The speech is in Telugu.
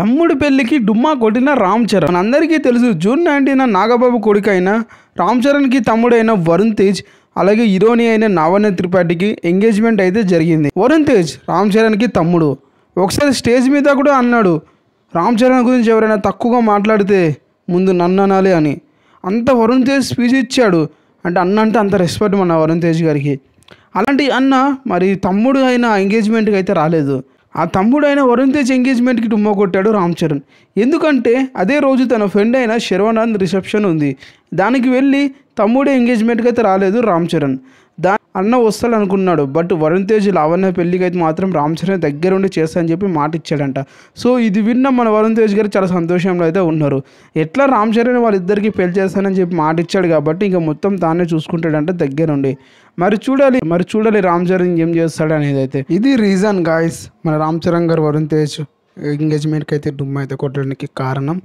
తమ్ముడు పెళ్లికి డుమ్మా కొట్టిన రామ్ చరణ్ అందరికీ తెలుసు జూన్ నైన్టీన్ నాగబాబు కొడుకు అయిన రామ్ చరణ్కి తమ్ముడైన వరుణ్ తేజ్ అలాగే హీరోని అయిన నావన్న త్రిపాఠికి ఎంగేజ్మెంట్ అయితే జరిగింది వరుణ్ తేజ్ రామ్ చరణ్కి తమ్ముడు ఒకసారి స్టేజ్ మీద కూడా అన్నాడు రామ్ చరణ్ గురించి ఎవరైనా తక్కువగా మాట్లాడితే ముందు నన్ను అనాలి అని అంత వరుణ్ తేజ్ స్పీచ్ ఇచ్చాడు అంటే అన్న అంటే అంత రెస్పెక్ట్ మన వరుణ్ తేజ్ గారికి అలాంటి అన్న మరి తమ్ముడు అయిన ఎంగేజ్మెంట్కి అయితే రాలేదు ఆ తమ్ముడైన వరుణ్ తేజ్ ఎంగేజ్మెంట్కి టుమ్మ కొట్టాడు రామ్ చరణ్ ఎందుకంటే అదే రోజు తన ఫ్రెండ్ అయిన శర్వానంద్ రిసెప్షన్ ఉంది దానికి వెళ్ళి తమ్ముడే ఎంగేజ్మెంట్కి అయితే రాలేదు రామ్ చరణ్ దా అన్న వస్తాడు అనుకున్నాడు బట్ వరుణ్ తేజ్ లావణ్య పెళ్ళికి అయితే మాత్రం రామ్ చరణ్ దగ్గర ఉండి చేస్తా అని చెప్పి మాట ఇచ్చాడంట సో ఇది విన్న మన వరుణ్ తేజ్ గారు చాలా సంతోషంలో అయితే ఉన్నారు ఎట్లా రామ్ చరణ్ వాళ్ళిద్దరికి పెళ్లి చేస్తానని చెప్పి మాట ఇచ్చాడు కాబట్టి ఇంకా మొత్తం తానే చూసుకుంటాడంట దగ్గరుండి మరి చూడాలి మరి చూడాలి రామ్ చరణ్ ఏం చేస్తాడు అనేది అయితే ఇది రీజన్ గాయస్ మన రామ్ చరణ్ గారు వరుణ్ తేజ్ ఎంగేజ్మెంట్కి అయితే డుమ్మ అయితే కొట్టడానికి కారణం